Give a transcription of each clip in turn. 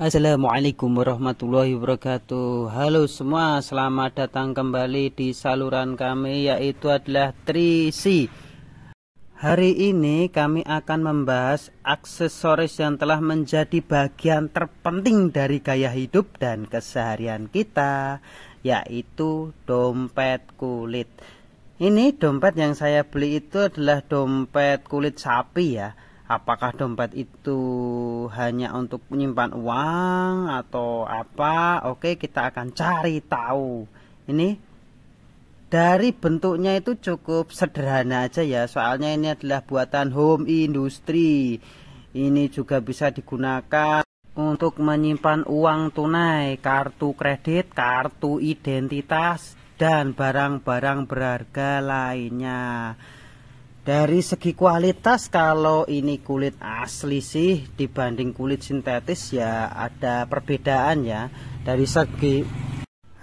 Assalamualaikum warahmatullahi wabarakatuh Halo semua selamat datang kembali di saluran kami yaitu adalah Trisi Hari ini kami akan membahas aksesoris yang telah menjadi bagian terpenting dari gaya hidup dan keseharian kita Yaitu dompet kulit Ini dompet yang saya beli itu adalah dompet kulit sapi ya apakah dompet itu hanya untuk menyimpan uang atau apa oke kita akan cari tahu ini dari bentuknya itu cukup sederhana aja ya soalnya ini adalah buatan home industry. ini juga bisa digunakan untuk menyimpan uang tunai, kartu kredit, kartu identitas, dan barang-barang berharga lainnya. Dari segi kualitas kalau ini kulit asli sih dibanding kulit sintetis ya ada perbedaan ya. Dari segi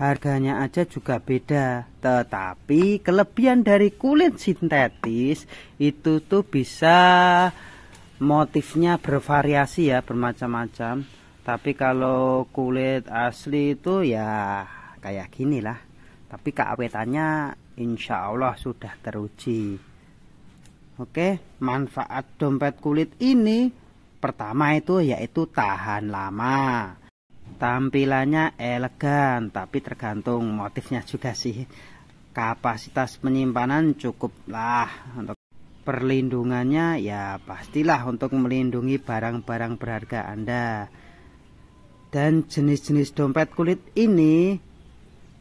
harganya aja juga beda. Tetapi kelebihan dari kulit sintetis itu tuh bisa motifnya bervariasi ya, bermacam-macam. Tapi kalau kulit asli itu ya kayak gini lah. Tapi keawetannya insya Allah sudah teruji. Oke, manfaat dompet kulit ini pertama itu yaitu tahan lama. Tampilannya elegan, tapi tergantung motifnya juga sih. Kapasitas penyimpanan cukuplah untuk perlindungannya ya pastilah untuk melindungi barang-barang berharga Anda. Dan jenis-jenis dompet kulit ini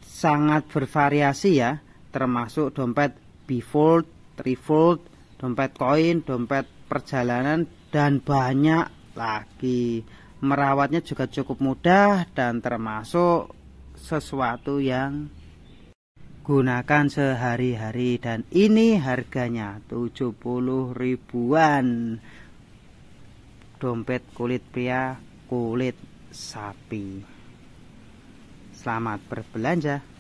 sangat bervariasi ya, termasuk dompet bifold, trifold, dompet koin dompet perjalanan dan banyak lagi merawatnya juga cukup mudah dan termasuk sesuatu yang gunakan sehari-hari dan ini harganya 70 ribuan dompet kulit pria kulit sapi selamat berbelanja